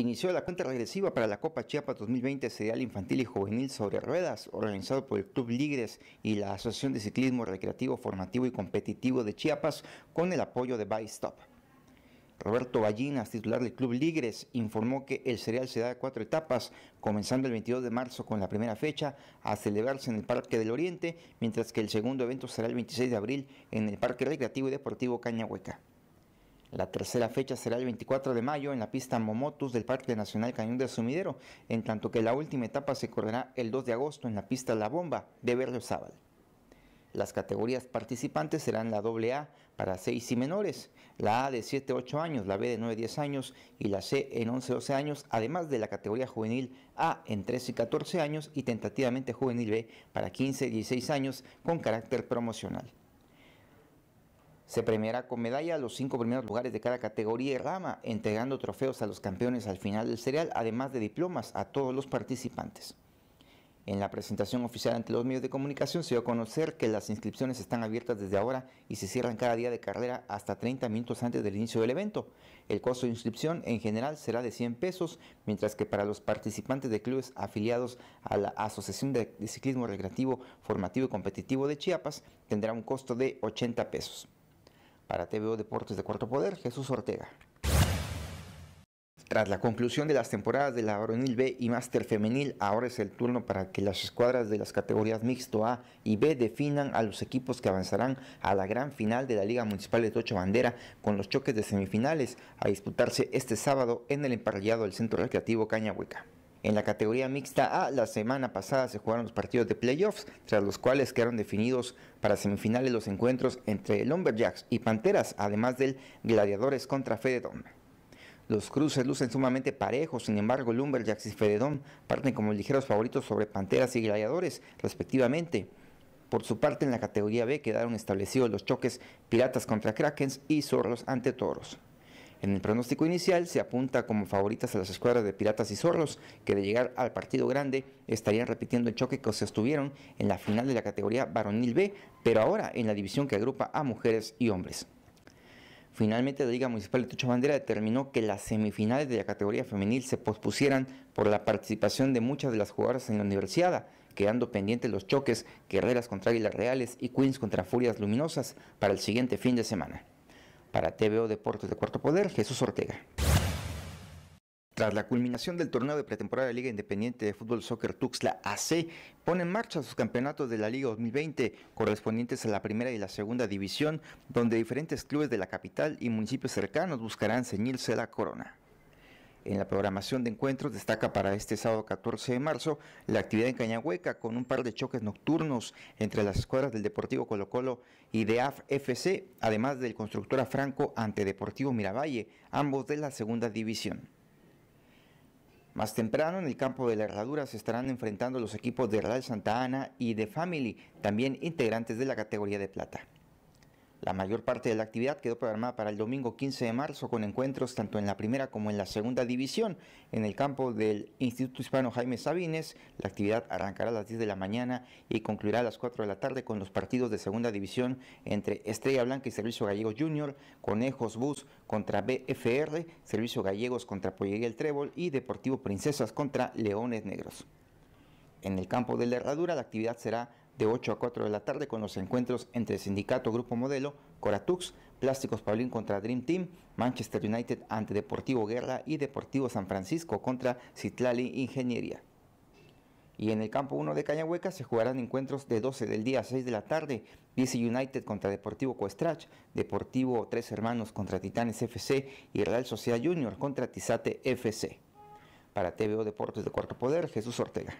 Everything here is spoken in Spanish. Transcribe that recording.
inició la cuenta regresiva para la Copa Chiapas 2020 Serial Infantil y Juvenil sobre Ruedas, organizado por el Club Ligres y la Asociación de Ciclismo Recreativo, Formativo y Competitivo de Chiapas, con el apoyo de Bystop. Roberto Ballinas, titular del Club Ligres, informó que el serial se da a cuatro etapas, comenzando el 22 de marzo con la primera fecha a celebrarse en el Parque del Oriente, mientras que el segundo evento será el 26 de abril en el Parque Recreativo y Deportivo Cañahueca. La tercera fecha será el 24 de mayo en la pista Momotus del Parque Nacional Cañón de Sumidero, en tanto que la última etapa se correrá el 2 de agosto en la pista La Bomba de Berriozábal. Las categorías participantes serán la AA para 6 y menores, la A de 7-8 años, la B de 9-10 años y la C en 11-12 años, además de la categoría juvenil A en 13 y 14 años y tentativamente juvenil B para 15 y 16 años con carácter promocional. Se premiará con medalla a los cinco primeros lugares de cada categoría y rama, entregando trofeos a los campeones al final del serial, además de diplomas a todos los participantes. En la presentación oficial ante los medios de comunicación se dio a conocer que las inscripciones están abiertas desde ahora y se cierran cada día de carrera hasta 30 minutos antes del inicio del evento. El costo de inscripción en general será de 100 pesos, mientras que para los participantes de clubes afiliados a la Asociación de Ciclismo Recreativo, Formativo y Competitivo de Chiapas tendrá un costo de 80 pesos. Para TVO Deportes de Cuarto Poder, Jesús Ortega. Tras la conclusión de las temporadas de la Aeronil B y Máster Femenil, ahora es el turno para que las escuadras de las categorías Mixto A y B definan a los equipos que avanzarán a la gran final de la Liga Municipal de Tocho Bandera con los choques de semifinales a disputarse este sábado en el emparrillado del Centro Recreativo Cañahueca. En la categoría mixta A, la semana pasada se jugaron los partidos de playoffs, tras los cuales quedaron definidos para semifinales los encuentros entre Lumberjacks y Panteras, además del Gladiadores contra Fededón. Los cruces lucen sumamente parejos, sin embargo, Lumberjacks y Fededón parten como ligeros favoritos sobre Panteras y Gladiadores, respectivamente. Por su parte, en la categoría B quedaron establecidos los choques Piratas contra Krakens y Zorros ante Toros. En el pronóstico inicial se apunta como favoritas a las escuadras de Piratas y Zorros, que de llegar al partido grande estarían repitiendo el choque que se estuvieron en la final de la categoría varonil B, pero ahora en la división que agrupa a mujeres y hombres. Finalmente, la Liga Municipal de Tucho Bandera determinó que las semifinales de la categoría femenil se pospusieran por la participación de muchas de las jugadoras en la universidad, quedando pendientes los choques Guerreras contra Águilas Reales y Queens contra Furias Luminosas para el siguiente fin de semana. Para TVO Deportes de Cuarto Poder, Jesús Ortega. Tras la culminación del torneo de pretemporada de Liga Independiente de Fútbol Soccer Tuxla AC, pone en marcha sus campeonatos de la Liga 2020, correspondientes a la primera y la segunda división, donde diferentes clubes de la capital y municipios cercanos buscarán ceñirse la corona. En la programación de encuentros destaca para este sábado 14 de marzo la actividad en Cañahueca con un par de choques nocturnos entre las escuadras del Deportivo Colo Colo y de AFFC, además del Constructora Franco ante Deportivo Miravalle, ambos de la segunda división. Más temprano en el campo de la herradura se estarán enfrentando los equipos de Real Santa Ana y de Family, también integrantes de la categoría de plata. La mayor parte de la actividad quedó programada para el domingo 15 de marzo con encuentros tanto en la primera como en la segunda división. En el campo del Instituto Hispano Jaime Sabines, la actividad arrancará a las 10 de la mañana y concluirá a las 4 de la tarde con los partidos de segunda división entre Estrella Blanca y Servicio Gallegos Junior, Conejos Bus contra BFR, Servicio Gallegos contra Pollería El Trébol y Deportivo Princesas contra Leones Negros. En el campo de la herradura la actividad será de 8 a 4 de la tarde con los encuentros entre Sindicato Grupo Modelo, Coratux, Plásticos Paulín contra Dream Team, Manchester United ante Deportivo Guerra y Deportivo San Francisco contra Citlali Ingeniería. Y en el campo 1 de Cañahueca se jugarán encuentros de 12 del día a 6 de la tarde, BC United contra Deportivo Coestrach, Deportivo Tres Hermanos contra Titanes FC y Real Sociedad Junior contra Tizate FC. Para TVO Deportes de Cuarto Poder, Jesús Ortega.